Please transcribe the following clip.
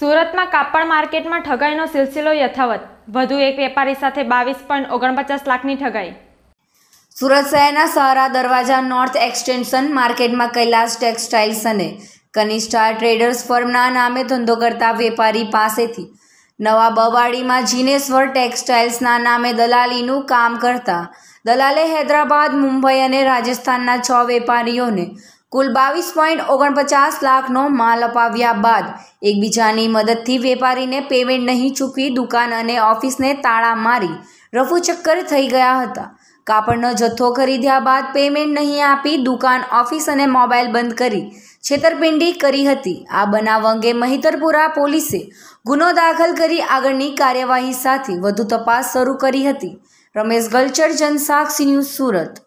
સુરતમાં કાપડ માર્કેટમાં ઠગાઈનો સિલસિલો યથાવત વધુ એક વેપારી સાથે બાવીસ પોઈન્ટ ઓગણપચાસ લાખની ઠગાઈ સુરત શહેરના સહારા દરવાજા નોર્થ એક્સટેન્શન માર્કેટમાં કૈલાસ ટેક્સટાઇલ્સ અને કનિષ્ઠા ટ્રેડર્સ ફર્મના નામે ધંધો કરતા વેપારી પાસેથી નવા બવાડીમાં જીનેશ્વર ટેક્સટાઇલ્સના નામે દલાલીનું કામ કરતા દલાલે હૈદરાબાદ મુંબઈ અને રાજસ્થાનના છ વેપારીઓને કુલ બાવીસ પોઈન્ટ ઓગણપચાસ લાખનો માલ અપાવ્યા બાદ એકબીજાની મદદથી વેપારીને પેમેન્ટ નહીં ચૂકવી દુકાન અને ઓફિસને તાળા મારી રફુચક્કર થઈ ગયા હતા કાપડનો જથ્થો ખરીદ્યા બાદ પેમેન્ટ નહીં આપી દુકાન ઓફિસ અને મોબાઈલ બંધ કરી છેતરપિંડી કરી હતી આ બનાવ અંગે મહિતરપુરા પોલીસે ગુનો દાખલ કરી આગળની કાર્યવાહી સાથે વધુ તપાસ શરૂ કરી હતી રમેશ ગલચર જનસાક્ષી ન્યૂઝ સુરત